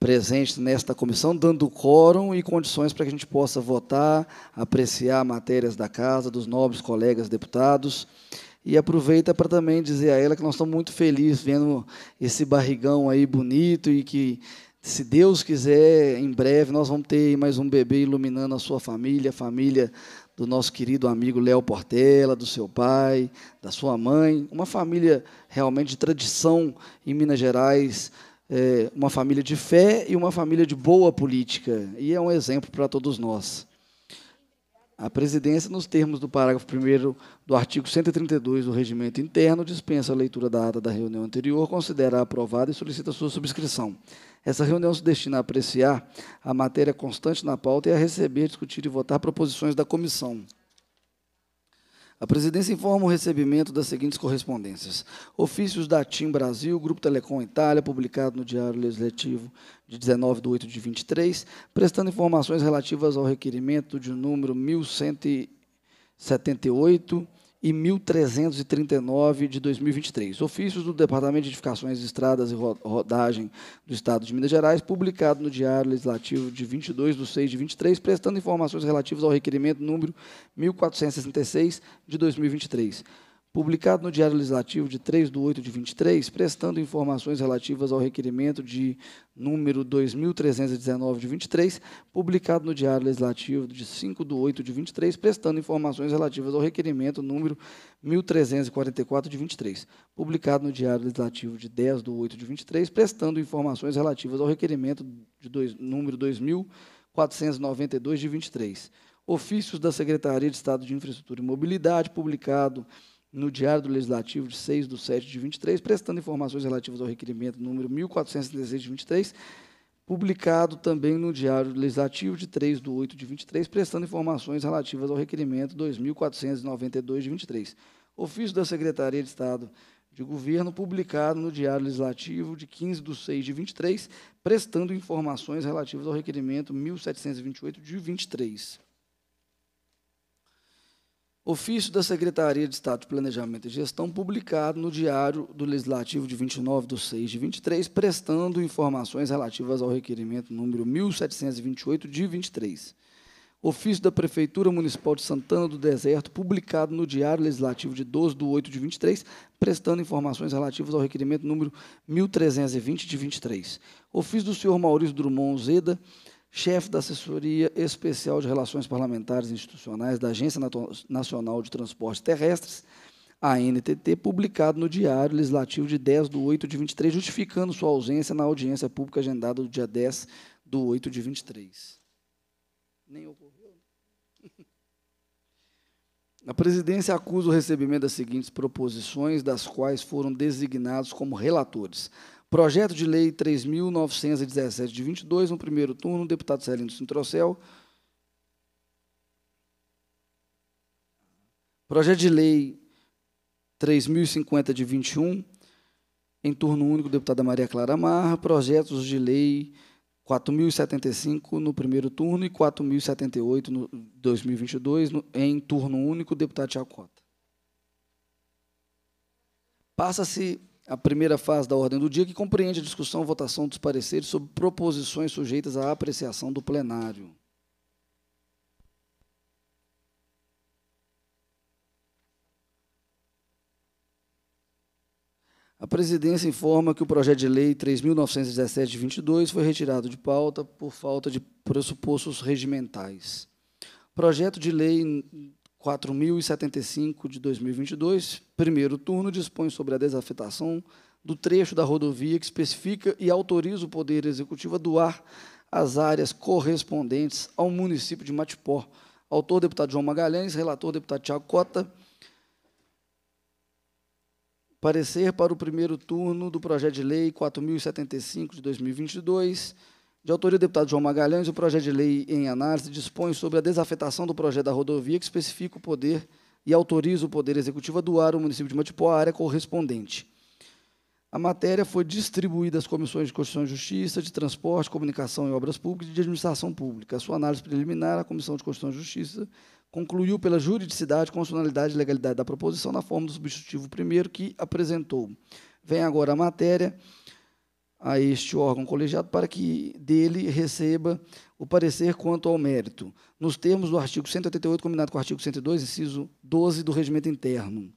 presente nesta comissão, dando quórum e condições para que a gente possa votar, apreciar matérias da casa, dos nobres colegas deputados. E aproveita para também dizer a ela que nós estamos muito felizes vendo esse barrigão aí bonito e que, se Deus quiser, em breve nós vamos ter mais um bebê iluminando a sua família, a família do nosso querido amigo Léo Portela, do seu pai, da sua mãe, uma família realmente de tradição em Minas Gerais, é, uma família de fé e uma família de boa política. E é um exemplo para todos nós. A presidência, nos termos do parágrafo 1 do artigo 132 do Regimento Interno, dispensa a leitura da ata da reunião anterior, considera aprovada e solicita sua subscrição. Essa reunião se destina a apreciar a matéria constante na pauta e a receber, discutir e votar proposições da comissão. A presidência informa o recebimento das seguintes correspondências. Ofícios da TIM Brasil, Grupo Telecom Itália, publicado no Diário Legislativo de 19 de 8 de 23, prestando informações relativas ao requerimento de número 1178, e 1339 de 2023, ofícios do Departamento de Edificações, Estradas e Rodagem do Estado de Minas Gerais, publicado no Diário Legislativo de 22 de 6 de 23, prestando informações relativas ao requerimento número 1466 de 2023 publicado no Diário Legislativo de 3 de 8 de 23, prestando informações relativas ao requerimento de número 2319 de 23, publicado no Diário Legislativo de 5 de 8 de 23, prestando informações relativas ao requerimento número 1344 de 23, publicado no Diário Legislativo de 10 de 8 de 23, prestando informações relativas ao requerimento de dois, número 2492 de 23. Ofícios da Secretaria de Estado de Infraestrutura e Mobilidade, publicado no Diário do Legislativo de 6 de 7 de 23, prestando informações relativas ao requerimento número 1416 de 23, publicado também no Diário Legislativo de 3 de 8 de 23, prestando informações relativas ao requerimento 2492 de 23. Ofício da Secretaria de Estado de Governo, publicado no Diário Legislativo de 15 de 6 de 23, prestando informações relativas ao requerimento 1728 de 23. Ofício da Secretaria de Estado de Planejamento e Gestão, publicado no Diário do Legislativo de 29 de 6 de 23, prestando informações relativas ao requerimento número 1728 de 23. Ofício da Prefeitura Municipal de Santana do Deserto, publicado no Diário Legislativo de 12 de 8 de 23, prestando informações relativas ao requerimento número 1320 de 23. Ofício do senhor Maurício Drummond Zeda, chefe da Assessoria Especial de Relações Parlamentares e Institucionais da Agência Nacional de Transportes Terrestres, ANTT, publicado no Diário Legislativo de 10 de 8 de 23, justificando sua ausência na audiência pública agendada do dia 10 de 8 de 23. Nem ocorreu. A presidência acusa o recebimento das seguintes proposições, das quais foram designados como relatores: Projeto de Lei 3.917, de 22, no primeiro turno, deputado Celino Sintrocel. Projeto de Lei 3.050, de 21, em turno único, deputada Maria Clara Marra. Projetos de Lei 4.075 no primeiro turno e 4.078 no 2022 no, em turno único, deputado Tiago Cota. Passa-se a primeira fase da ordem do dia, que compreende a discussão e votação dos pareceres sobre proposições sujeitas à apreciação do plenário. A presidência informa que o projeto de lei 3.917 22 foi retirado de pauta por falta de pressupostos regimentais. Projeto de lei 4075 de 2022, primeiro turno, dispõe sobre a desafetação do trecho da rodovia que especifica e autoriza o Poder Executivo a doar as áreas correspondentes ao município de Matipó. Autor, deputado João Magalhães, relator, deputado Tiago Cota. Parecer para o primeiro turno do projeto de lei 4075 de 2022 de autoria do deputado João Magalhães, o projeto de lei em análise dispõe sobre a desafetação do projeto da rodovia que especifica o poder e autoriza o Poder Executivo a doar o município de Matipó à área correspondente. A matéria foi distribuída às comissões de Constituição e Justiça, de Transporte, Comunicação e Obras Públicas e de Administração Pública. A sua análise preliminar, a Comissão de Constituição e Justiça concluiu pela juridicidade, constitucionalidade e legalidade da proposição na forma do substitutivo primeiro que apresentou. Vem agora a matéria a este órgão colegiado para que dele receba o parecer quanto ao mérito, nos termos do artigo 188, combinado com o artigo 102, inciso 12 do Regimento Interno.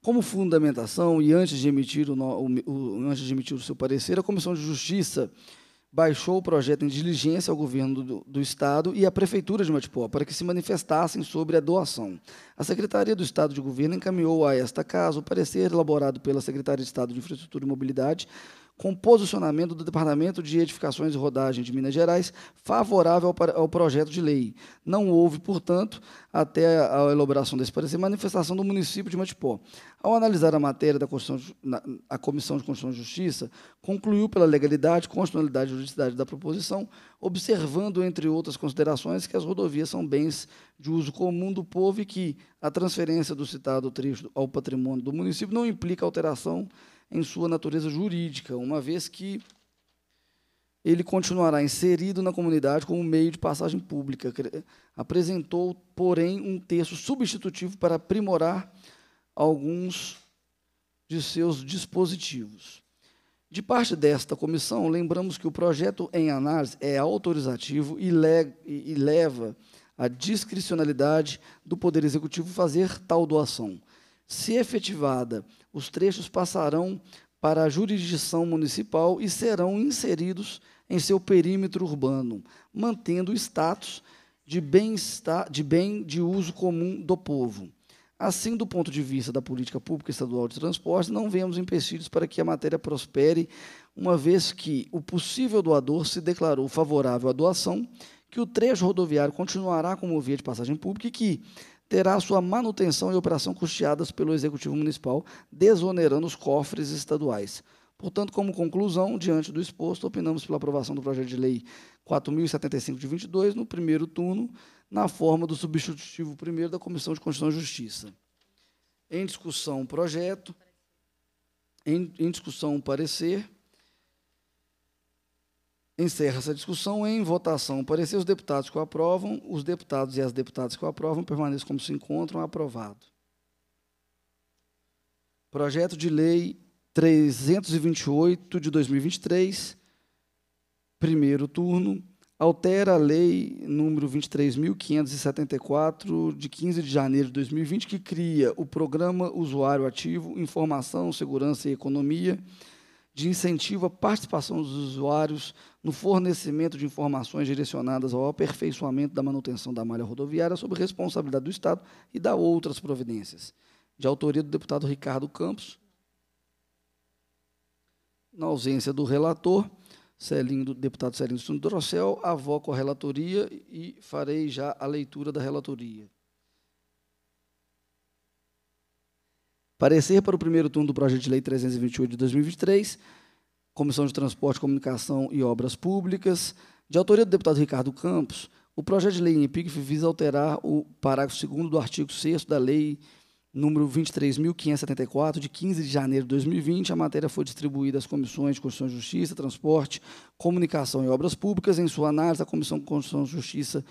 Como fundamentação, e antes de emitir o, o, o antes de emitir o seu parecer, a Comissão de Justiça baixou o projeto em diligência ao governo do, do, Estado e à Prefeitura de Matipó para que se manifestassem sobre a doação. A Secretaria do Estado de Governo encaminhou a esta casa o parecer elaborado pela Secretaria de Estado de Infraestrutura e Mobilidade, com posicionamento do Departamento de Edificações e Rodagem de Minas Gerais favorável ao projeto de lei. Não houve, portanto, até a elaboração desse parecer, manifestação do município de Matipó. Ao analisar a matéria da a Comissão de Constituição e Justiça, concluiu pela legalidade, constitucionalidade e juridicidade da proposição, observando, entre outras considerações, que as rodovias são bens de uso comum do povo e que a transferência do citado trecho ao patrimônio do município não implica alteração em sua natureza jurídica, uma vez que ele continuará inserido na comunidade como meio de passagem pública. Apresentou, porém, um texto substitutivo para aprimorar alguns de seus dispositivos. De parte desta comissão, lembramos que o projeto em análise é autorizativo e, le e leva à discricionalidade do Poder Executivo fazer tal doação. Se efetivada os trechos passarão para a jurisdição municipal e serão inseridos em seu perímetro urbano, mantendo o status de bem, de bem de uso comum do povo. Assim, do ponto de vista da política pública estadual de transporte, não vemos empecilhos para que a matéria prospere, uma vez que o possível doador se declarou favorável à doação, que o trecho rodoviário continuará como via de passagem pública e que terá sua manutenção e operação custeadas pelo Executivo Municipal, desonerando os cofres estaduais. Portanto, como conclusão, diante do exposto, opinamos pela aprovação do projeto de lei 4075 de 22 no primeiro turno, na forma do substitutivo primeiro da Comissão de Constituição e Justiça. Em discussão, projeto. Em, em discussão, parecer. Encerra essa discussão em votação. Parecer os deputados que o aprovam, os deputados e as deputadas que o aprovam permaneçam como se encontram, aprovado. Projeto de Lei 328 de 2023, primeiro turno, altera a Lei número 23.574, de 15 de janeiro de 2020, que cria o Programa Usuário Ativo, Informação, Segurança e Economia, de incentivo à participação dos usuários no fornecimento de informações direcionadas ao aperfeiçoamento da manutenção da malha rodoviária sob responsabilidade do Estado e da outras providências. De autoria do deputado Ricardo Campos. Na ausência do relator, Celinho, do deputado Celinho Suno Dorocel, avoco a relatoria e farei já a leitura da relatoria. Parecer para o primeiro turno do projeto de lei 328 de 2023 Comissão de Transporte, Comunicação e Obras Públicas, de autoria do deputado Ricardo Campos, o projeto de lei em epígrafe visa alterar o parágrafo 2 do artigo 6 da Lei número 23.574, de 15 de janeiro de 2020. A matéria foi distribuída às comissões de Constituição e Justiça, Transporte, Comunicação e Obras Públicas. Em sua análise, a Comissão de Constituição e Justiça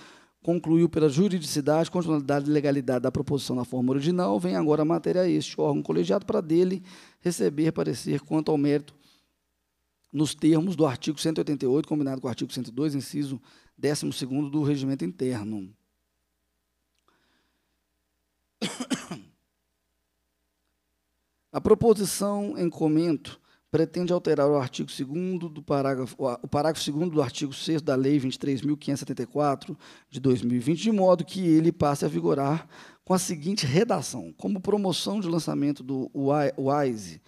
concluiu pela juridicidade, constitucionalidade e legalidade da proposição na forma original. Vem agora a matéria a este órgão colegiado para dele receber parecer quanto ao mérito nos termos do artigo 188, combinado com o artigo 102, inciso 12 do Regimento Interno. A proposição em comento pretende alterar o artigo 2 do parágrafo, o parágrafo 2 do artigo 6 da Lei 23.574 de 2020, de modo que ele passe a vigorar com a seguinte redação: como promoção de lançamento do WISE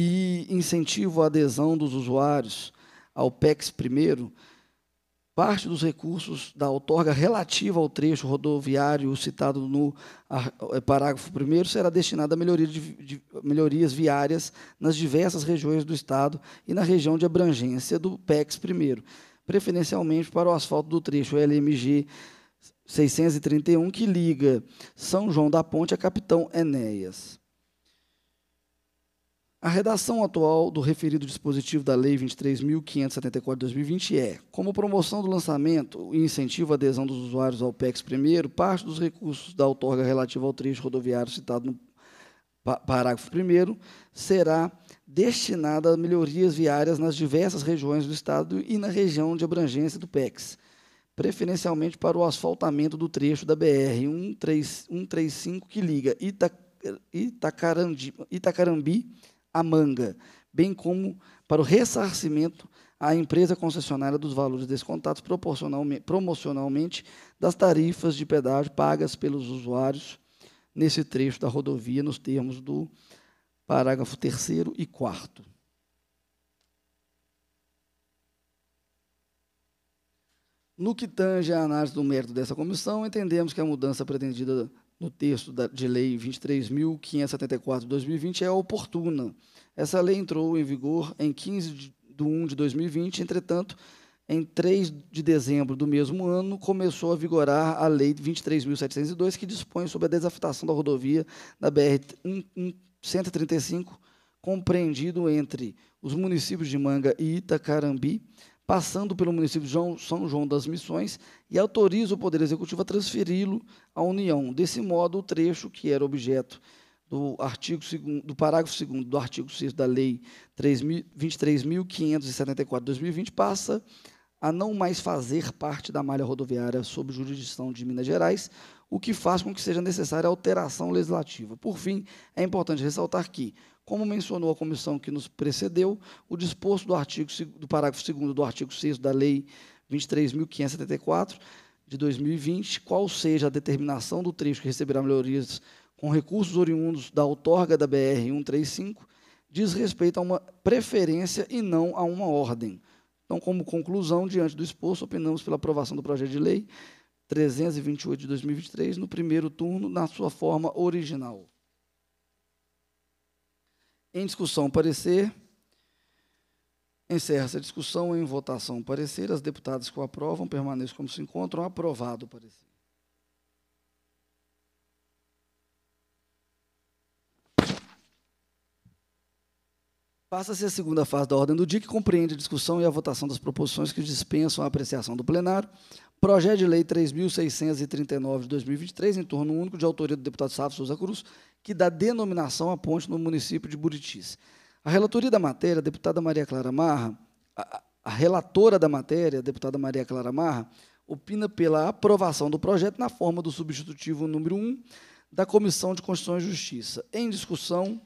e incentivo à adesão dos usuários ao PEX primeiro, parte dos recursos da outorga relativa ao trecho rodoviário citado no é, parágrafo 1 será destinada a melhoria de, de, melhorias viárias nas diversas regiões do Estado e na região de abrangência do PEX primeiro, preferencialmente para o asfalto do trecho LMG 631, que liga São João da Ponte a Capitão Enéas. A redação atual do referido dispositivo da Lei 23.574 de 2020 é: como promoção do lançamento e incentivo à adesão dos usuários ao PEX primeiro, parte dos recursos da outorga relativa ao trecho rodoviário citado no parágrafo primeiro será destinada a melhorias viárias nas diversas regiões do Estado e na região de abrangência do PEX, preferencialmente para o asfaltamento do trecho da BR 135 que liga Itacarandi, Itacarambi a manga, bem como para o ressarcimento à empresa concessionária dos valores descontados promocionalmente das tarifas de pedágio pagas pelos usuários nesse trecho da rodovia, nos termos do parágrafo 3 e 4. No que tange à análise do mérito dessa comissão, entendemos que a mudança pretendida no texto de lei 23.574 de 2020 é oportuna. Essa lei entrou em vigor em 15 de, 1 de 2020, entretanto, em 3 de dezembro do mesmo ano, começou a vigorar a Lei 23.702, que dispõe sobre a desafetação da rodovia da BR-135, compreendido entre os municípios de Manga e Itacarambi, passando pelo município de São João das Missões, e autoriza o Poder Executivo a transferi-lo à União. Desse modo, o trecho que era objeto do, artigo segundo, do parágrafo 2 do artigo 6 da Lei 23.574 2020 passa a não mais fazer parte da malha rodoviária sob jurisdição de Minas Gerais, o que faz com que seja necessária alteração legislativa. Por fim, é importante ressaltar que, como mencionou a comissão que nos precedeu, o disposto do, artigo, do parágrafo 2 do artigo 6 da Lei 23.574, de 2020, qual seja a determinação do trecho que receberá melhorias com recursos oriundos da outorga da BR 135, diz respeito a uma preferência e não a uma ordem. Então, como conclusão, diante do exposto, opinamos pela aprovação do projeto de lei 328 de 2023 no primeiro turno, na sua forma original. Em discussão, parecer. Encerra-se a discussão em votação parecer. As deputadas que o aprovam permaneçam como se encontram. Aprovado o parecer. Passa-se a segunda fase da ordem do dia, que compreende a discussão e a votação das proposições que dispensam a apreciação do plenário, Projeto de Lei 3.639 de 2023, em torno único, de autoria do deputado Sávio Souza Cruz, que dá denominação à ponte no município de Buritis. A relatoria da matéria, a deputada Maria Clara Marra, a, a relatora da matéria, a deputada Maria Clara Marra, opina pela aprovação do projeto na forma do substitutivo número 1 da Comissão de Constituição e Justiça. Em discussão,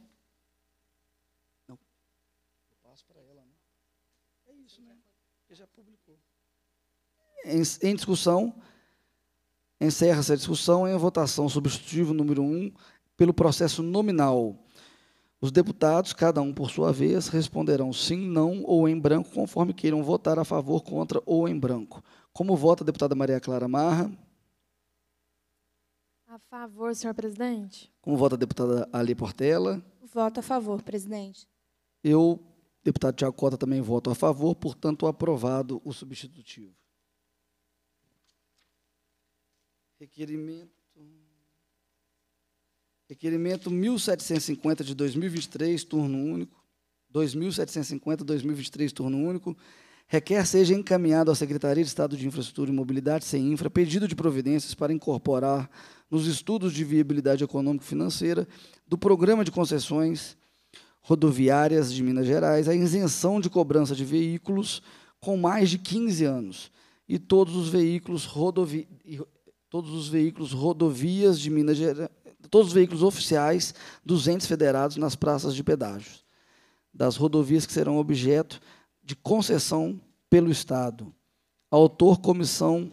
em, em discussão, encerra-se a discussão em votação substitutivo número 1 um, pelo processo nominal. Os deputados, cada um por sua vez, responderão sim, não ou em branco, conforme queiram votar a favor, contra ou em branco. Como vota a deputada Maria Clara Marra? A favor, senhor presidente. Como vota a deputada Ali Portela? Voto a favor, presidente. Eu, deputado Tiago Cota, também voto a favor, portanto, aprovado o substitutivo. Requerimento. Requerimento 1750 de 2023, turno único. 2750, 2023, turno único. Requer seja encaminhado à Secretaria de Estado de Infraestrutura e Mobilidade, sem infra, pedido de providências para incorporar nos estudos de viabilidade econômico-financeira do Programa de Concessões Rodoviárias de Minas Gerais a isenção de cobrança de veículos com mais de 15 anos e todos os veículos rodovi todos os veículos rodovias de Minas Gerais, todos os veículos oficiais dos entes federados nas praças de pedágios, das rodovias que serão objeto de concessão pelo Estado. Autor Comissão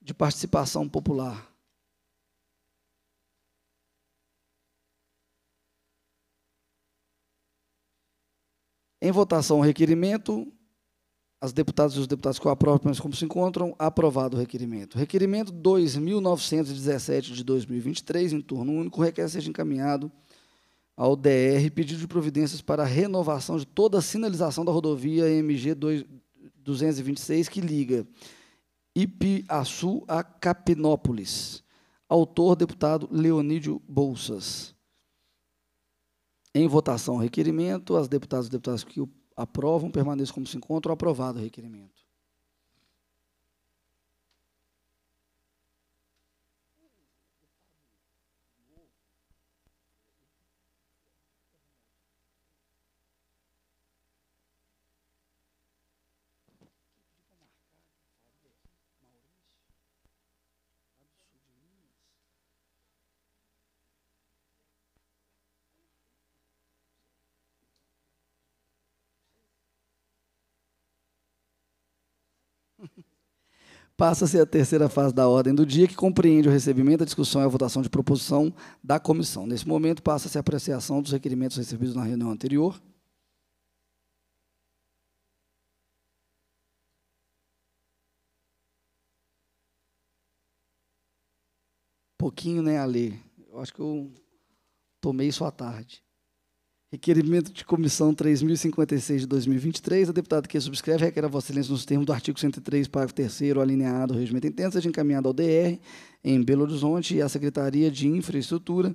de Participação Popular. Em votação, o requerimento as deputadas e os deputados que o aprovam, mas como se encontram, aprovado o requerimento. Requerimento 2.917 de 2023, em turno único, requer seja encaminhado ao DR pedido de providências para a renovação de toda a sinalização da rodovia MG 226 que liga Ipiaçu a Capinópolis. Autor, deputado Leonídio Bolsas. Em votação, requerimento. As deputadas e deputados que o Aprovam, permaneçam como se encontram. Aprovado o requerimento. passa-se a terceira fase da ordem do dia, que compreende o recebimento, a discussão e a votação de proposição da comissão. Nesse momento, passa-se a apreciação dos requerimentos recebidos na reunião anterior. Pouquinho, né, Ale? Eu acho que eu tomei sua tarde. Requerimento de comissão 3056 de 2023. A deputada que subscreve requer a Vossa Excelência nos termos do artigo 103, parágrafo 3 alineado ao regimento intenso, seja encaminhado ao DR em Belo Horizonte e à Secretaria de Infraestrutura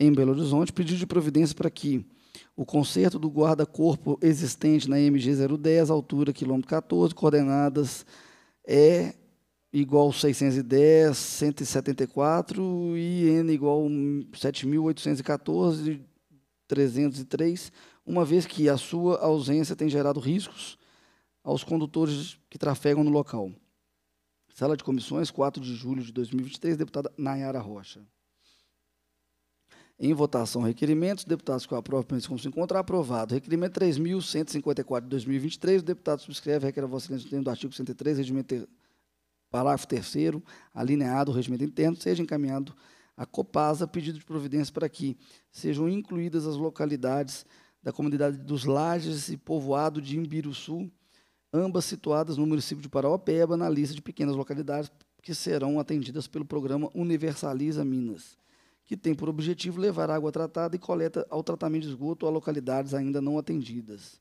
em Belo Horizonte, pedido de providência para que o conserto do guarda-corpo existente na MG 010, altura quilômetro 14, coordenadas é igual 610, 174 e N igual 7.814 303, uma vez que a sua ausência tem gerado riscos aos condutores que trafegam no local. Sala de Comissões, 4 de julho de 2023, deputada Nayara Rocha. Em votação, requerimentos. Deputados que aprovam, permaneçam como se encontra Aprovado. Requerimento 3.154 de 2023. O deputado subscreve, requer a Vossa Excelência, do artigo 103, regimento ter... parágrafo 3, alineado ao regimento interno, seja encaminhado a Copasa pedido de providência para que sejam incluídas as localidades da comunidade dos Lages e povoado de Imbiruçu, ambas situadas no município de Paraopeba, na lista de pequenas localidades que serão atendidas pelo programa Universaliza Minas, que tem por objetivo levar água tratada e coleta ao tratamento de esgoto a localidades ainda não atendidas.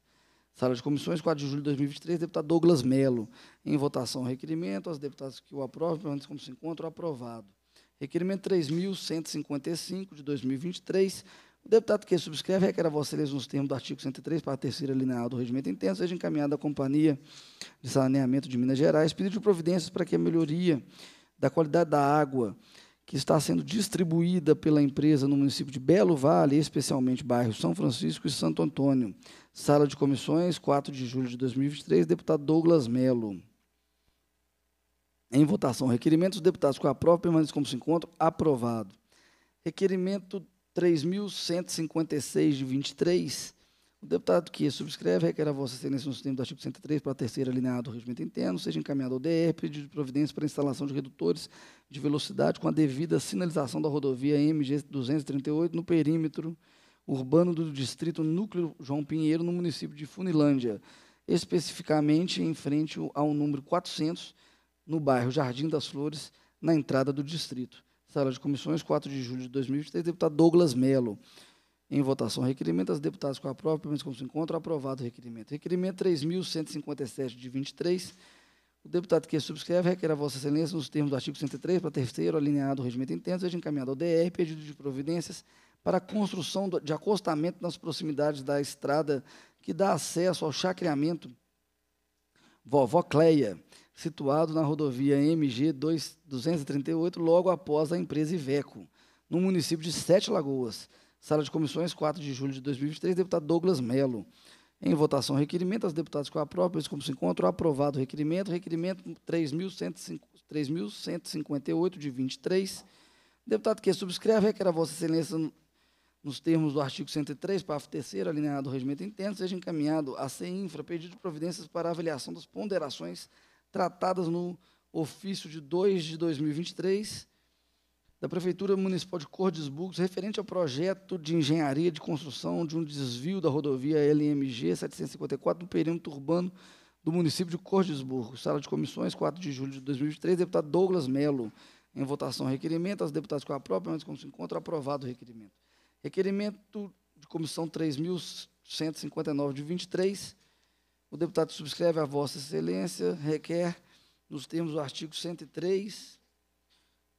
Sala de Comissões, 4 de julho de 2023, deputado Douglas Melo. Em votação, requerimento. As deputados que o aprovam, antes como se encontram, aprovado. Requerimento 3.155 de 2023. O deputado que subscreve requer a Vossa Excelência, nos termos do artigo 103, para a terceira linear do regimento interno, seja encaminhada à Companhia de Saneamento de Minas Gerais, pedido de providências para que a melhoria da qualidade da água que está sendo distribuída pela empresa no município de Belo Vale, especialmente bairro São Francisco e Santo Antônio. Sala de comissões, 4 de julho de 2023, deputado Douglas Melo. Em votação, requerimento dos deputados com a aprovam permanece como se encontra, aprovado. Requerimento 3.156 de 23. O deputado que subscreve requer a vossa excelência no sistema do artigo 103 para a terceira alineada do regimento interno, seja encaminhado ao DR, pedido de providência para instalação de redutores de velocidade com a devida sinalização da rodovia MG 238 no perímetro urbano do distrito Núcleo João Pinheiro, no município de Funilândia, especificamente em frente ao número 400 no bairro Jardim das Flores, na entrada do distrito. Sala de comissões, 4 de julho de 2023, deputado Douglas Melo. Em votação, requerimento, as deputadas com a prova, pelo menos como se encontra, aprovado o requerimento. Requerimento 3.157 de 23. O deputado que subscreve requer a Vossa Excelência, nos termos do artigo 103, para terceiro alinhado do regimento interno, seja encaminhado ao DR, pedido de providências para a construção de acostamento nas proximidades da estrada que dá acesso ao chacreamento Vovó Cleia, situado na rodovia MG 238, logo após a empresa Iveco, no município de Sete Lagoas. Sala de comissões, 4 de julho de 2023, deputado Douglas Melo. Em votação, requerimento, deputadas com a própria eles como se encontram, aprovado o requerimento, requerimento 3.158 de 23. Deputado que subscreve, requer a vossa excelência nos termos do artigo 103, parágrafo 3 alinhado ao regimento interno, seja encaminhado a CEINFRA, pedido de providências para avaliação das ponderações tratadas no ofício de 2 de 2023 da Prefeitura Municipal de Cordes referente ao projeto de engenharia de construção de um desvio da rodovia LMG 754 no perímetro urbano do município de Cordesburgo. Sala de comissões, 4 de julho de 2023, deputado Douglas Melo. Em votação, requerimento. As deputadas com a própria, mas como se encontra, aprovado o requerimento. Requerimento de comissão 3.159 de 23, o deputado subscreve a Vossa Excelência, requer, nos termos do artigo 103,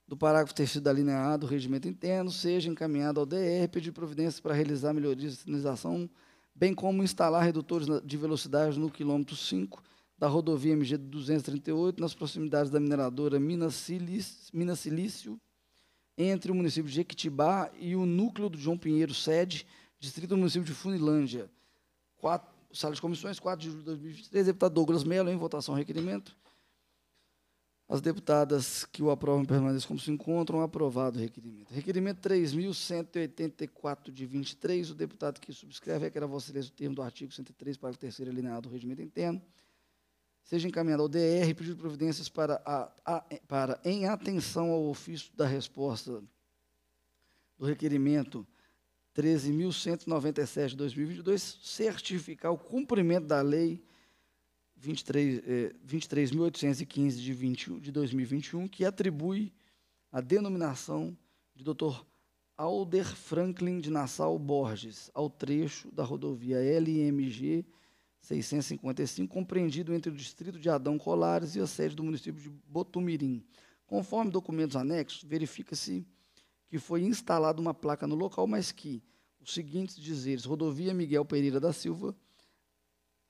do parágrafo terceiro da linha A do regimento interno, seja encaminhado ao DR, pedir providência para realizar melhorias de sinalização, bem como instalar redutores de velocidade no quilômetro 5 da rodovia MG 238, nas proximidades da mineradora Minas Silício, Minas Silício entre o município de Equitibá e o núcleo do João Pinheiro, sede, distrito do município de Funilândia. Sala de Comissões, 4 de julho de 2023, deputado Douglas Mello, em votação requerimento. As deputadas que o aprovam permaneçam como se encontram. Aprovado o requerimento. Requerimento 3.184 de 23. O deputado que subscreve requer a Vossa Excelência o termo do artigo 103, parágrafo 3 alineado do regimento interno. Seja encaminhado ao DR pedido de providências para, a, a, para, em atenção ao ofício da resposta do requerimento 13.197 de 2022, certificar o cumprimento da Lei 23.815 eh, 23 de, de 2021, que atribui a denominação de Dr. Alder Franklin de Nassau Borges ao trecho da rodovia LMG 655, compreendido entre o distrito de Adão Colares e a sede do município de Botumirim. Conforme documentos anexos, verifica-se que foi instalada uma placa no local, mas que os seguintes dizeres: Rodovia Miguel Pereira da Silva,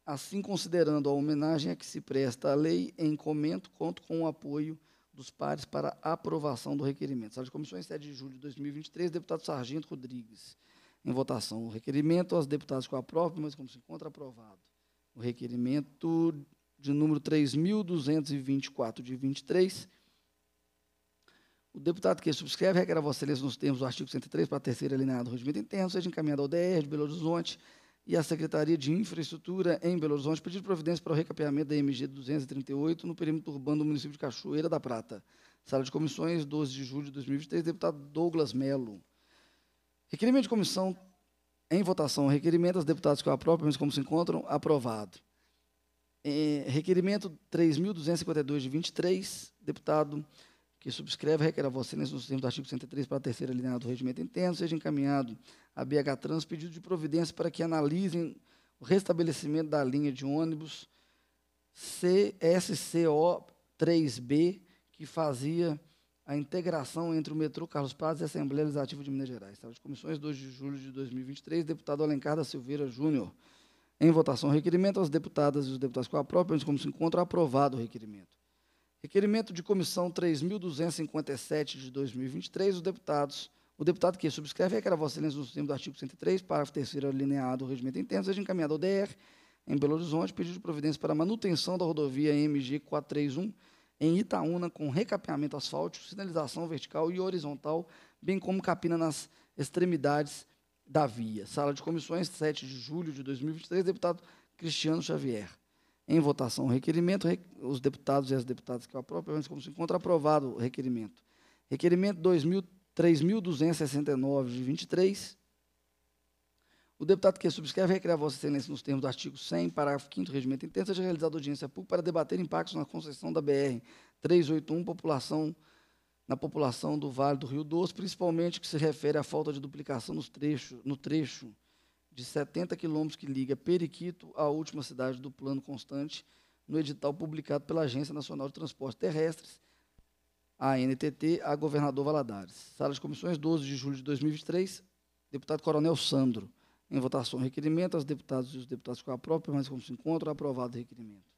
assim considerando a homenagem a que se presta a lei em comento, conto com o apoio dos pares para aprovação do requerimento. Sala de comissões, 7 de julho de 2023, deputado Sargento Rodrigues. Em votação, o requerimento aos deputados com a aprovam, mas como se encontra aprovado. O requerimento de número 3.224 de 23 o deputado que subscreve requer a Vossa Excelência nos termos do artigo 103 para a terceira alinhada do regimento interno, seja encaminhado ao DR de Belo Horizonte e à Secretaria de Infraestrutura em Belo Horizonte, pedido de providência para o recapeamento da MG 238 no perímetro urbano do município de Cachoeira da Prata. Sala de Comissões, 12 de julho de 2023, deputado Douglas Melo. Requerimento de comissão em votação. Requerimento as deputados que eu aprovo, mas como se encontram, aprovado. É, requerimento 3.252 de 23, deputado que subscreve requer a você nesse nos termos do artigo 103 para a terceira linha do regimento interno, seja encaminhado à BH Trans pedido de providência para que analisem o restabelecimento da linha de ônibus CSCO 3B, que fazia a integração entre o metrô Carlos Paz e a Assembleia Legislativa de Minas Gerais. Estava de comissões, 2 de julho de 2023, deputado Alencar da Silveira Júnior. Em votação, requerimento aos deputadas e os deputados com a própria, como se encontra, aprovado o requerimento. Requerimento de comissão 3.257 de 2023, os deputados, o deputado que subscreve é que a vossa excelência no sistema do artigo 103, parágrafo 3 alineado do regimento interno, seja encaminhado ao DR, em Belo Horizonte, pedido de providência para manutenção da rodovia MG 431 em Itaúna, com recapeamento asfáltico, sinalização vertical e horizontal, bem como capina nas extremidades da via. Sala de comissões, 7 de julho de 2023, deputado Cristiano Xavier. Em votação, o requerimento, os deputados e as deputadas que o aprovam, como se encontra aprovado o requerimento. Requerimento 3.269, de 23. O deputado que subscreve requer a Vossa Excelência nos termos do artigo 100, parágrafo 5 do Regimento Interno, seja realizada audiência pública para debater impactos na concessão da BR 381, população na população do Vale do Rio Doce, principalmente que se refere à falta de duplicação nos trecho, no trecho de 70 quilômetros que liga Periquito à última cidade do Plano Constante, no edital publicado pela Agência Nacional de Transportes Terrestres, a ANTT, a Governador Valadares. Sala de Comissões, 12 de julho de 2023, deputado Coronel Sandro. Em votação, requerimento, aos deputados e os deputados com a própria, mas como se encontra, aprovado o requerimento.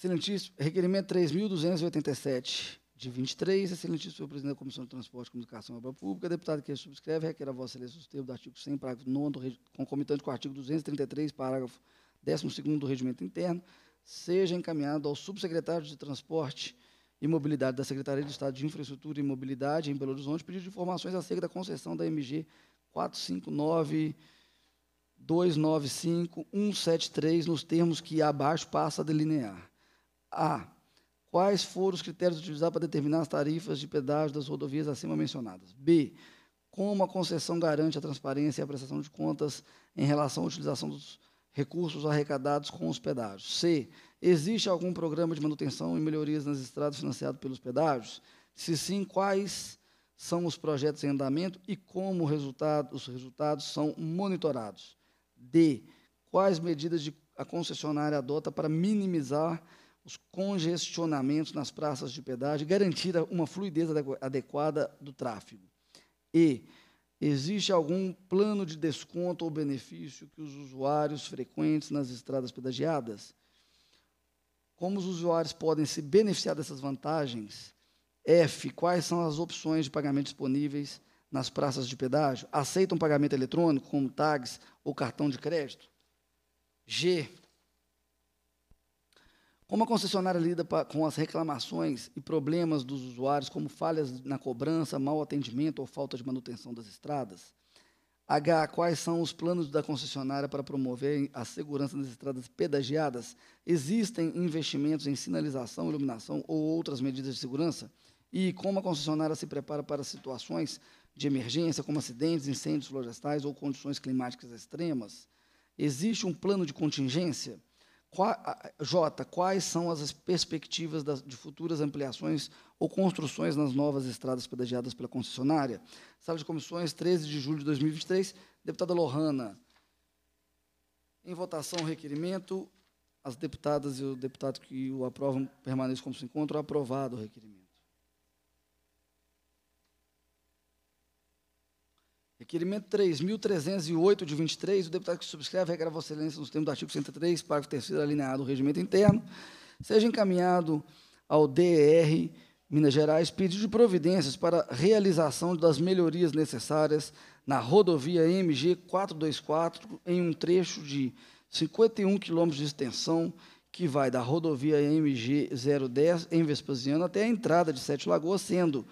Excelentíssimo, requerimento 3.287 de 23, excelentíssimo senhor presidente da Comissão de Transporte e Comunicação e Obra Pública, deputado que subscreve, requer a vossa excelência o termo do artigo 100, parágrafo 9, concomitante com o artigo 233, parágrafo 12 do Regimento Interno, seja encaminhado ao subsecretário de Transporte e Mobilidade da Secretaria de Estado de Infraestrutura e Mobilidade em Belo Horizonte, pedido de informações acerca da concessão da MG 459 nos termos que abaixo passa a delinear. A. Quais foram os critérios utilizados para determinar as tarifas de pedágio das rodovias acima mencionadas? B. Como a concessão garante a transparência e a prestação de contas em relação à utilização dos recursos arrecadados com os pedágios? C. Existe algum programa de manutenção e melhorias nas estradas financiado pelos pedágios? Se sim, quais são os projetos em andamento e como resultado, os resultados são monitorados? D. Quais medidas de, a concessionária adota para minimizar os congestionamentos nas praças de pedágio, garantir uma fluidez adequada do tráfego. E existe algum plano de desconto ou benefício que os usuários frequentes nas estradas pedagiadas? Como os usuários podem se beneficiar dessas vantagens? F. Quais são as opções de pagamento disponíveis nas praças de pedágio? Aceitam pagamento eletrônico, como tags ou cartão de crédito? G. Como a concessionária lida com as reclamações e problemas dos usuários, como falhas na cobrança, mau atendimento ou falta de manutenção das estradas? H. Quais são os planos da concessionária para promover a segurança nas estradas pedagiadas? Existem investimentos em sinalização, iluminação ou outras medidas de segurança? E como a concessionária se prepara para situações de emergência, como acidentes, incêndios florestais ou condições climáticas extremas? Existe um plano de contingência? J, quais são as perspectivas das, de futuras ampliações ou construções nas novas estradas pedagiadas pela concessionária? Sala de comissões, 13 de julho de 2023. Deputada Lohana, em votação o requerimento, as deputadas e o deputado que o aprovam permaneçam como se encontram. Aprovado o requerimento. Requerimento 3.308 de 23, o deputado que subscreve regra Vossa Excelência nos termos do artigo 103, parágrafo 3 alinhado do regimento interno, seja encaminhado ao DR Minas Gerais pedido de providências para realização das melhorias necessárias na rodovia MG 424 em um trecho de 51 quilômetros de extensão que vai da rodovia MG 010 em Vespasiano até a entrada de Sete Lagoas, sendo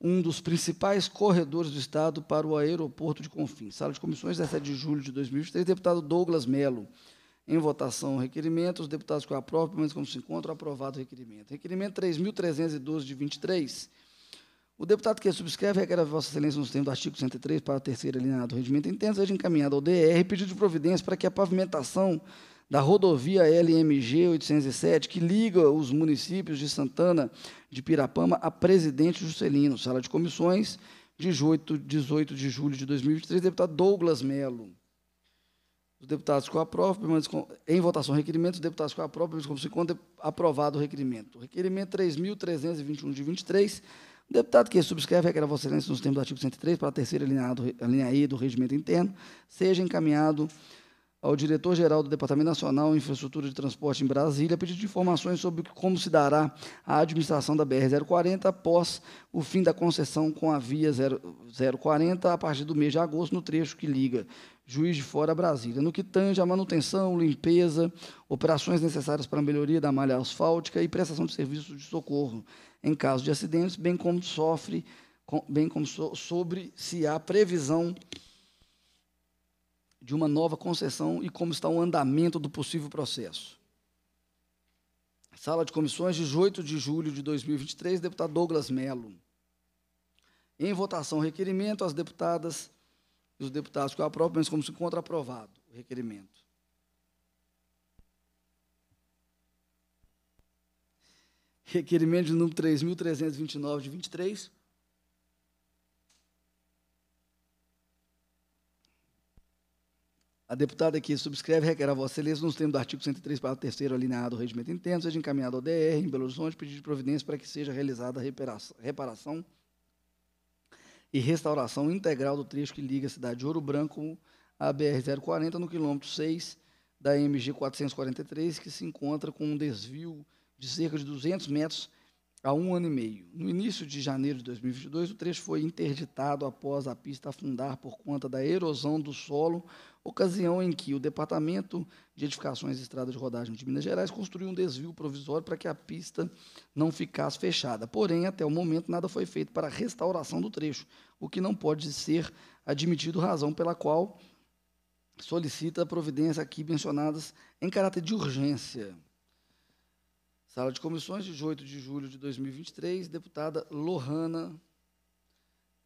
um dos principais corredores do Estado para o aeroporto de Confins. Sala de comissões, 17 de julho de 2023, deputado Douglas Melo. Em votação, requerimento. Os deputados que aprovam, pelo menos como se encontram, aprovado o requerimento. Requerimento 3.312 de 23. O deputado que subscreve requer a Vossa Excelência nos termos do artigo 103, para a terceira linha do regimento intenso, seja encaminhado ao DR pedido de providência para que a pavimentação da rodovia LMG 807, que liga os municípios de Santana de Pirapama a Presidente Juscelino, sala de comissões, 18, 18 de julho de 2023, deputado Douglas Melo. Os deputados com aprovam, em votação requerimento, os deputados com aprovam, como se encontra aprovado o requerimento. Requerimento 3.321 de 23, o deputado que subscreve é requer a Vossa Excelência nos termos do artigo 103 para a terceira linha, do, linha I do regimento interno, seja encaminhado ao diretor-geral do Departamento Nacional de Infraestrutura de Transporte em Brasília, pedido informações sobre como se dará a administração da BR-040 após o fim da concessão com a via 040 a partir do mês de agosto, no trecho que liga Juiz de Fora a Brasília. No que tange a manutenção, limpeza, operações necessárias para a melhoria da malha asfáltica e prestação de serviços de socorro em caso de acidentes, bem como sofre, bem como so, sobre se há previsão de uma nova concessão e como está o andamento do possível processo. Sala de Comissões, 18 de julho de 2023, deputado Douglas Melo. Em votação, requerimento, as deputadas e os deputados que o aprovam, mas como se encontra aprovado o requerimento. Requerimento de número 3.329, de 23, A deputada que subscreve requer a Vossa Excelência, nos termos do artigo 103, parágrafo 3 alinhado do regimento interno, seja encaminhado ao DR em Belo Horizonte, pedido de providência para que seja realizada a reparação e restauração integral do trecho que liga a cidade de Ouro Branco à BR-040, no quilômetro 6 da MG 443, que se encontra com um desvio de cerca de 200 metros há um ano e meio. No início de janeiro de 2022, o trecho foi interditado após a pista afundar por conta da erosão do solo ocasião em que o Departamento de Edificações e Estradas de Rodagem de Minas Gerais construiu um desvio provisório para que a pista não ficasse fechada. Porém, até o momento, nada foi feito para a restauração do trecho, o que não pode ser admitido, razão pela qual solicita providências aqui mencionadas em caráter de urgência. Sala de Comissões, 18 de julho de 2023, deputada Lohana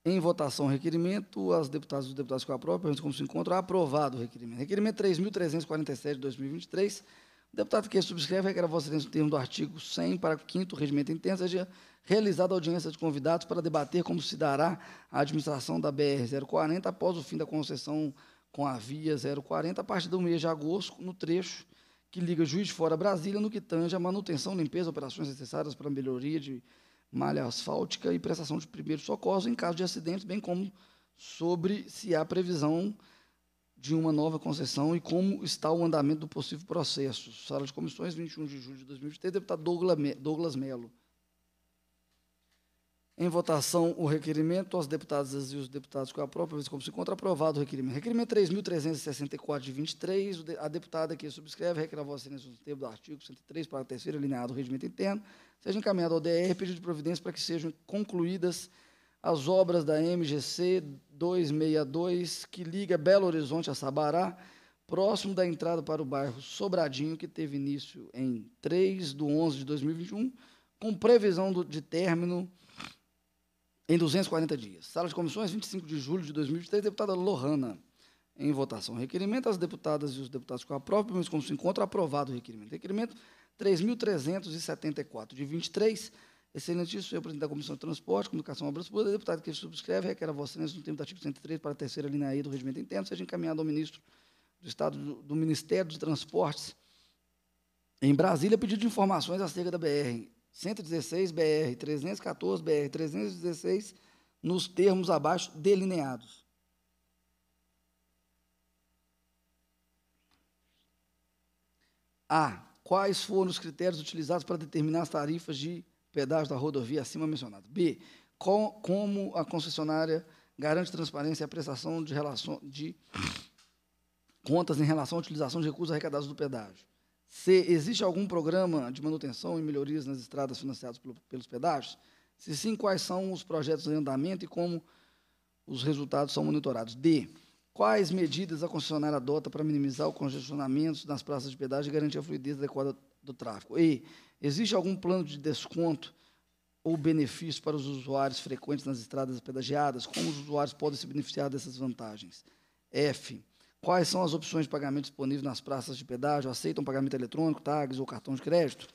em votação, requerimento. As deputadas e os deputados que a aprovam, perguntam como se encontra. Aprovado o requerimento. Requerimento 3.347 de 2023. O deputado que subscreve requer a Vossa Excelência no termo do artigo 100 para 5 regimento interno, seja realizada audiência de convidados para debater como se dará a administração da BR-040 após o fim da concessão com a via 040, a partir do mês de agosto, no trecho que liga Juiz de Fora a Brasília, no que tange a manutenção, limpeza, operações necessárias para a melhoria de malha asfáltica e prestação de primeiros socorros em caso de acidentes, bem como sobre se há previsão de uma nova concessão e como está o andamento do possível processo. Sala de Comissões, 21 de julho de 2023, deputado Douglas Melo. Em votação, o requerimento aos deputados e os deputados própria vez como se encontra aprovado o requerimento. Requerimento 3.364 de 23, a deputada que subscreve requer a vossa excelência no termo do artigo 103, para a terceira alineada do regimento interno, seja encaminhado ao DR pedido de providência para que sejam concluídas as obras da MGC 262, que liga Belo Horizonte a Sabará, próximo da entrada para o bairro Sobradinho, que teve início em 3 de 11 de 2021, com previsão do, de término em 240 dias. Sala de comissões, 25 de julho de 2003, deputada Lohana. Em votação, requerimento. As deputadas e os deputados com aprovam, pelo menos como se encontra, aprovado o requerimento. Requerimento 3.374 de 23. Excelentíssimo, senhor presidente da Comissão de Transporte, Comunicação e Obras Públicas, deputado que subscreve, requer a vossa excelência, no tempo do artigo 103, para a terceira linha aí do regimento interno, seja encaminhado ao ministro do Estado do, do Ministério de Transportes, em Brasília, pedido de informações acerca da BR 116 BR, 314 BR, 316, nos termos abaixo delineados. A. Quais foram os critérios utilizados para determinar as tarifas de pedágio da rodovia acima mencionada? B. Com, como a concessionária garante transparência e a prestação de, relação, de contas em relação à utilização de recursos arrecadados do pedágio? Se existe algum programa de manutenção e melhorias nas estradas financiadas pelo, pelos pedágios? Se sim, quais são os projetos em andamento e como os resultados são monitorados? D. Quais medidas a concessionária adota para minimizar o congestionamento nas praças de pedágio e garantir a fluidez adequada do tráfego? E. Existe algum plano de desconto ou benefício para os usuários frequentes nas estradas pedagiadas? Como os usuários podem se beneficiar dessas vantagens? F. Quais são as opções de pagamento disponíveis nas praças de pedágio? Aceitam pagamento eletrônico, tags ou cartão de crédito?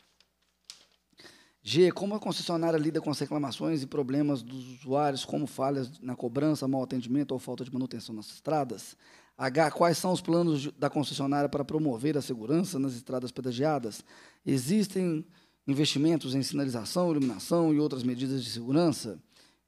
G. Como a concessionária lida com as reclamações e problemas dos usuários, como falhas na cobrança, mau atendimento ou falta de manutenção nas estradas? H. Quais são os planos da concessionária para promover a segurança nas estradas pedagiadas? Existem investimentos em sinalização, iluminação e outras medidas de segurança?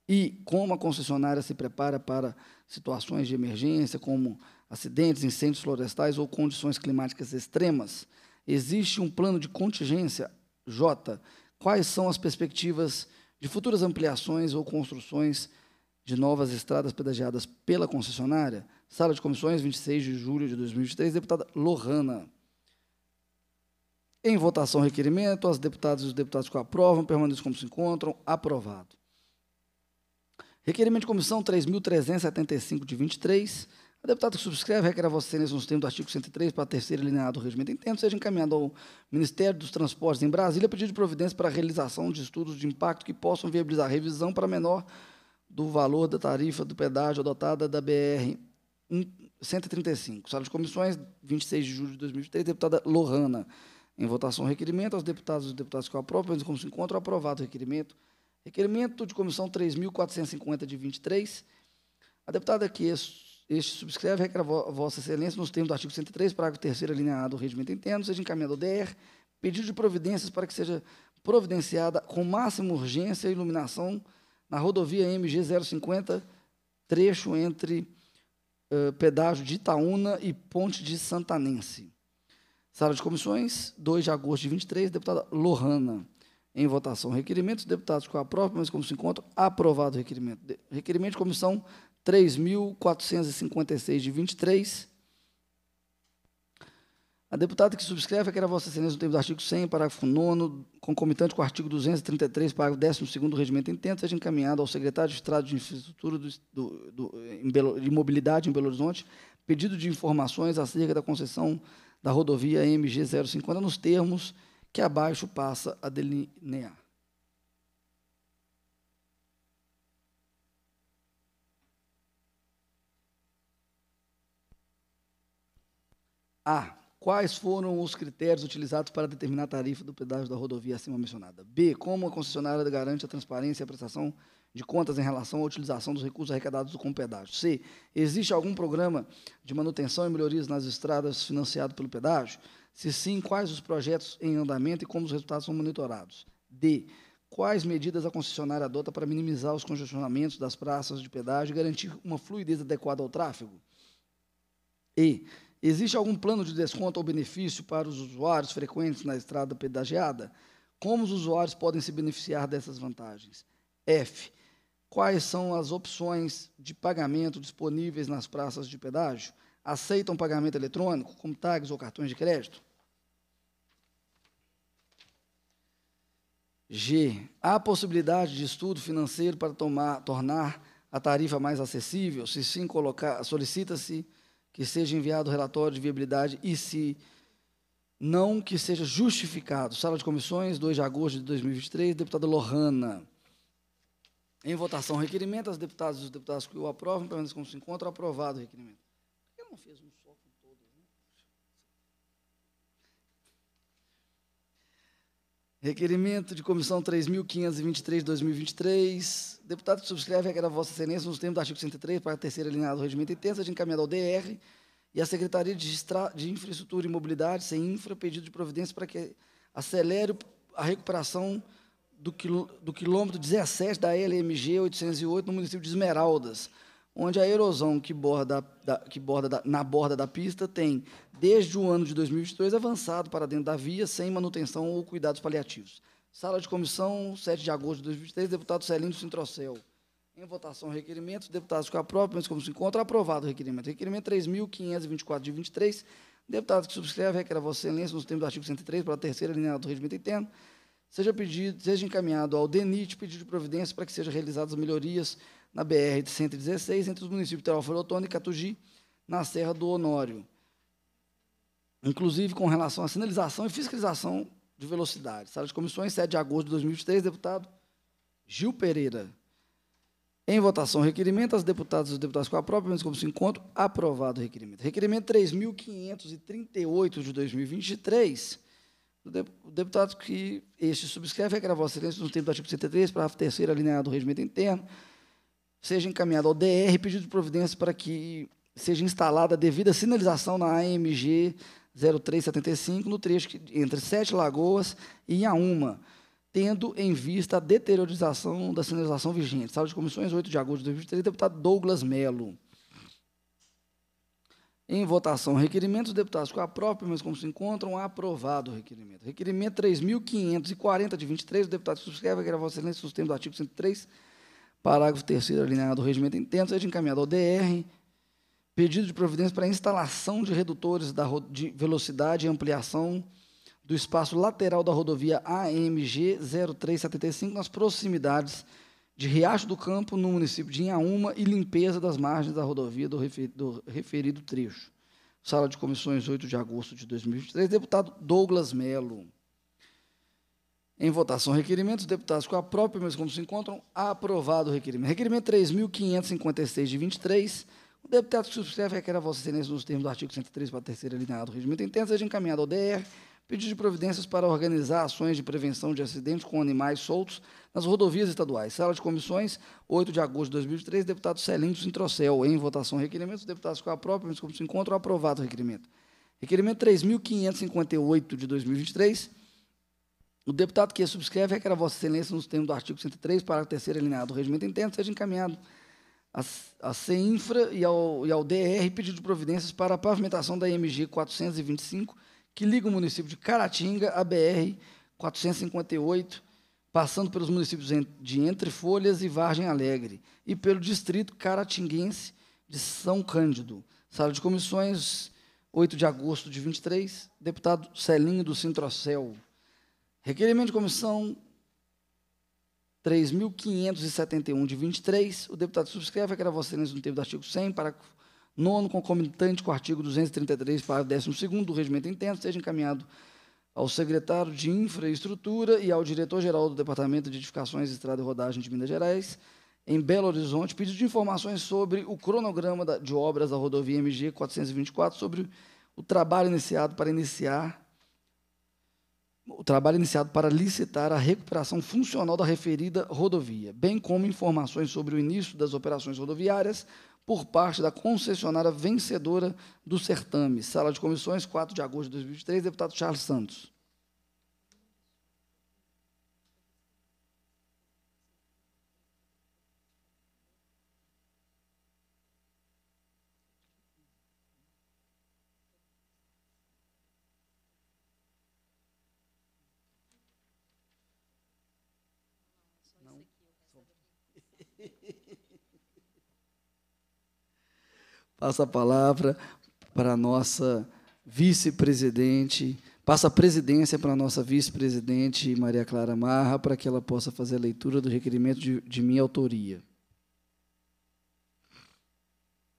E como a concessionária se prepara para situações de emergência, como acidentes, incêndios florestais ou condições climáticas extremas, existe um plano de contingência, J. Quais são as perspectivas de futuras ampliações ou construções de novas estradas pedagiadas pela concessionária? Sala de comissões, 26 de julho de 2023, deputada Lohana. Em votação, requerimento. As deputadas e os deputados que aprovam permaneçam como se encontram. Aprovado. Requerimento de comissão 3.375 de 23, a deputada que subscreve requer a Vossa Excelência, nos termos do artigo 103, para a terceira alineada do regimento interno, seja encaminhado ao Ministério dos Transportes em Brasília, pedido de providência para a realização de estudos de impacto que possam viabilizar revisão para menor do valor da tarifa do pedágio adotada da BR 135. Sala de comissões, 26 de julho de 2003, deputada Lohana. Em votação, requerimento aos deputados e deputadas deputados que o aprovem, como se encontra, aprovado o requerimento. Requerimento de comissão 3.450 de 23. A deputada que este subscreve, requer a Vossa Excelência, nos termos do artigo 103, parágrafo 3 alinhado do Regimento Interno, seja encaminhado ao DR, pedido de providências para que seja providenciada com máxima urgência a iluminação na rodovia MG 050, trecho entre uh, pedágio de Itaúna e Ponte de Santanense. Sala de comissões, 2 de agosto de 23, deputada Lohana. Em votação, requerimento deputados com a própria, mas como se encontra, aprovado o requerimento. De, requerimento de comissão 3.456 de 23. A deputada que subscreve a é que era Vossa Excelência no tempo do artigo 100, parágrafo 9, concomitante com o artigo 233, parágrafo 12 do regimento intento, seja encaminhado ao secretário de Estado de Infraestrutura do, do, do em Belo, de Mobilidade em Belo Horizonte pedido de informações acerca da concessão da rodovia MG 050 nos termos que abaixo passa a delinear. A. Quais foram os critérios utilizados para determinar a tarifa do pedágio da rodovia acima mencionada? B. Como a concessionária garante a transparência e a prestação de contas em relação à utilização dos recursos arrecadados com o pedágio? C. Existe algum programa de manutenção e melhorias nas estradas financiado pelo pedágio? Se sim, quais os projetos em andamento e como os resultados são monitorados? D. Quais medidas a concessionária adota para minimizar os congestionamentos das praças de pedágio e garantir uma fluidez adequada ao tráfego? E Existe algum plano de desconto ou benefício para os usuários frequentes na estrada pedagiada? Como os usuários podem se beneficiar dessas vantagens? F. Quais são as opções de pagamento disponíveis nas praças de pedágio? Aceitam pagamento eletrônico, como tags ou cartões de crédito? G. Há possibilidade de estudo financeiro para tomar, tornar a tarifa mais acessível? Se sim, solicita-se que seja enviado o relatório de viabilidade e se não que seja justificado. Sala de comissões, 2 de agosto de 2023, deputada Lohana. Em votação, requerimento, as deputadas e os deputados que o aprovam, menos como se encontra, aprovado o requerimento. Por que não fez um só? Requerimento de comissão 3.523-2023. Deputado que subscreve a era Vossa Excelência nos termos do artigo 103, para a terceira alinhada do regimento intensa, de encaminhado ao DR e à Secretaria de, de Infraestrutura e Mobilidade, sem infra, pedido de providência para que acelere a recuperação do, quil... do quilômetro 17 da LMG 808 no município de Esmeraldas onde a erosão que borda, da, que borda da, na borda da pista tem, desde o ano de 2022, avançado para dentro da via sem manutenção ou cuidados paliativos. Sala de comissão, 7 de agosto de 2023, deputado Celino Sintrocel. Em votação, requerimento. deputados que aprovam, mas como se encontra, aprovado o requerimento. Requerimento 3.524 de 23. Deputado que subscreve, requer a Vossa Excelência, nos termos do artigo 103, para a terceira linha do regimento interno, seja pedido, seja encaminhado ao DENIT pedido de providência para que sejam realizadas melhorias na BR-116, entre os municípios de Teófilo e Catugi, na Serra do Honório. Inclusive com relação à sinalização e fiscalização de velocidade. Sala de comissões, 7 de agosto de 2023, deputado Gil Pereira. Em votação, requerimento, as deputadas e os deputados com a própria, menos como se encontro, aprovado o requerimento. Requerimento 3.538 de 2023, do deputado que este subscreve, que a vossa excelência no tempo do artigo 103, parágrafo 3 alineado do regimento interno, seja encaminhado ao DR pedido de providência para que seja instalada a devida sinalização na AMG 0375, no trecho entre Sete Lagoas e Iaúma, tendo em vista a deteriorização da sinalização vigente. Sala de Comissões, 8 de agosto de 2023, deputado Douglas Melo. Em votação, requerimento dos deputados com a própria, mas como se encontram, aprovado o requerimento. Requerimento 3.540 de 23, o deputado subscreve, agrava a excelência, sustento do artigo 103, parágrafo 3 alinhado do regimento interno, seja encaminhado ao DR, pedido de providência para instalação de redutores da, de velocidade e ampliação do espaço lateral da rodovia AMG 0375 nas proximidades de Riacho do Campo, no município de Inhaúma, e limpeza das margens da rodovia do, referido, do referido trecho. Sala de Comissões, 8 de agosto de 2023, deputado Douglas Melo. Em votação, requerimento. Os deputados com a própria, mesa como se encontram, aprovado o requerimento. Requerimento 3.556 de 23. O deputado que subscreve requer a Vossa Excelência, nos termos do artigo 103, para a terceira linha do regimento interno, seja encaminhado ao DR, pedido de providências para organizar ações de prevenção de acidentes com animais soltos nas rodovias estaduais. Sala de comissões, 8 de agosto de 2003, deputado Celinho Sintrocel. Em votação, requerimento. Os deputados com a própria, mesa como se encontram, aprovado o requerimento. Requerimento 3.558 de 2023. O deputado que subscreve subscreve é requer a Vossa Excelência, nos termos do artigo 103, parágrafo 3 alineado do regimento interno, seja encaminhado à CEINFRA e ao, e ao DR pedido de providências para a pavimentação da IMG 425, que liga o município de Caratinga à BR 458, passando pelos municípios de Entre Folhas e Vargem Alegre, e pelo distrito caratinguense de São Cândido. Sala de comissões, 8 de agosto de 23, deputado Celinho do Sintrocel. Requerimento de comissão 3.571 de 23, o deputado subscreve a gravação excelência no termo do artigo 100, parágrafo 9, concomitante com o artigo 233, parágrafo 12 do regimento interno, seja encaminhado ao secretário de Infraestrutura e ao diretor-geral do Departamento de Edificações, Estrada e Rodagem de Minas Gerais, em Belo Horizonte, pedido de informações sobre o cronograma de obras da rodovia MG 424, sobre o trabalho iniciado para iniciar o trabalho iniciado para licitar a recuperação funcional da referida rodovia, bem como informações sobre o início das operações rodoviárias por parte da concessionária vencedora do certame. Sala de comissões, 4 de agosto de 2023, deputado Charles Santos. Passa a palavra para a nossa vice-presidente, passa a presidência para a nossa vice-presidente Maria Clara Marra, para que ela possa fazer a leitura do requerimento de, de minha autoria.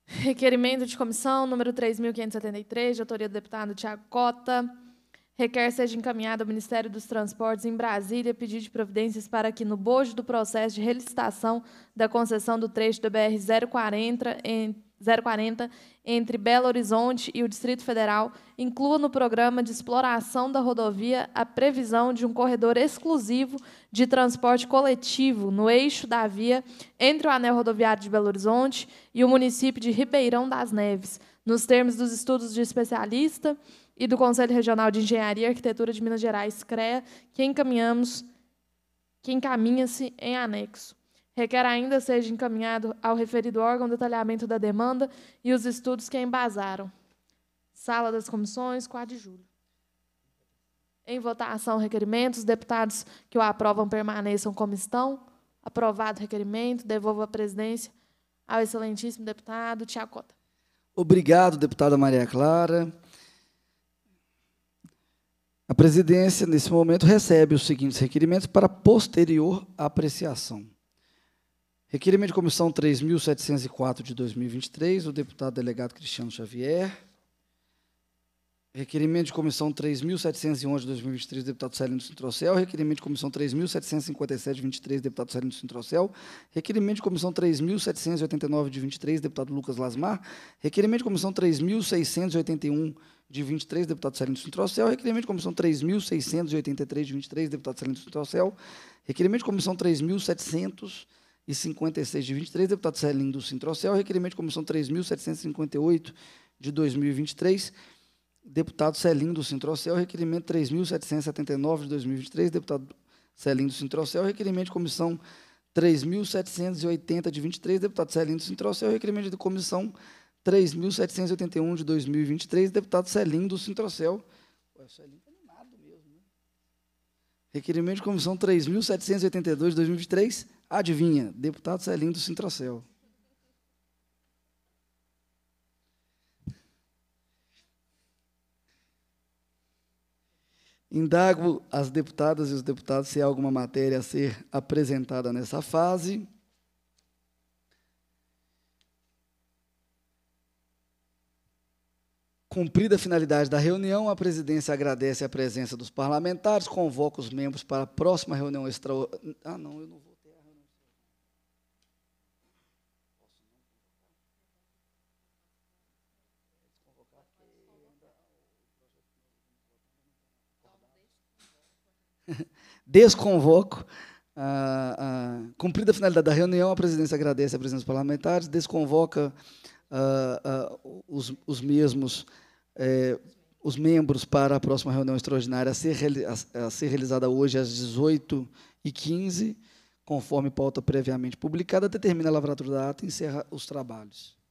Requerimento de comissão número 3.573, de autoria do deputado Tiago Cota. Requer seja encaminhado ao Ministério dos Transportes em Brasília pedido de providências para que, no bojo do processo de relicitação da concessão do trecho do BR-040, entre 040 entre Belo Horizonte e o Distrito Federal inclua no programa de exploração da rodovia a previsão de um corredor exclusivo de transporte coletivo no eixo da via entre o anel rodoviário de Belo Horizonte e o município de Ribeirão das Neves, nos termos dos estudos de especialista e do Conselho Regional de Engenharia e Arquitetura de Minas Gerais, CREA, que encaminhamos que encaminha-se em anexo. Requer ainda seja encaminhado ao referido órgão detalhamento da demanda e os estudos que a embasaram. Sala das Comissões, 4 de julho. Em votação, requerimentos. deputados que o aprovam permaneçam como estão. Aprovado o requerimento, devolvo a presidência ao excelentíssimo deputado Tiago Cota. Obrigado, deputada Maria Clara. A presidência, nesse momento, recebe os seguintes requerimentos para posterior apreciação. Requerimento de comissão 3.704 de 2023, do deputado delegado Cristiano Xavier. Requerimento de comissão 3.711 de 2023, do deputado Célio Sintrocel. Requerimento de comissão 3.757 de 23, do deputado Célio Sintrocel. Requerimento de comissão 3.789 de 23, deputado Lucas Lasmar. Requerimento de comissão 3.681 de 23, deputado Celino Sintrocel. Requerimento de comissão 3.683 de 23, deputado Celino Sintrocel. Requerimento de comissão 3.700 e 56 de 23, deputado do Sintrocel, requerimento de comissão 3.758 de 2023, deputado do Sintrocel, requerimento 3.779 de 2023, deputado do Sintrocel, requerimento de comissão 3.780 de 23, deputado do Sintrocel, requerimento de comissão 3.781 de 2023, deputado Celindo Sintrocel. Ué, Celindo tá mesmo, né? Requerimento de comissão 3.782 de 2023, Adivinha, deputado Celinho do Sintracel. Indago as deputadas e os deputados se há alguma matéria a ser apresentada nessa fase. Cumprida a finalidade da reunião, a presidência agradece a presença dos parlamentares, convoca os membros para a próxima reunião extraordinária. Ah, não, eu não vou. desconvoco. Uh, uh, cumprida a finalidade da reunião, a presidência agradece a presença dos parlamentares, desconvoca uh, os, os mesmos, eh, os membros para a próxima reunião extraordinária a ser, a, a ser realizada hoje às 18h15, conforme pauta previamente publicada, determina a lavratura da ata e encerra os trabalhos.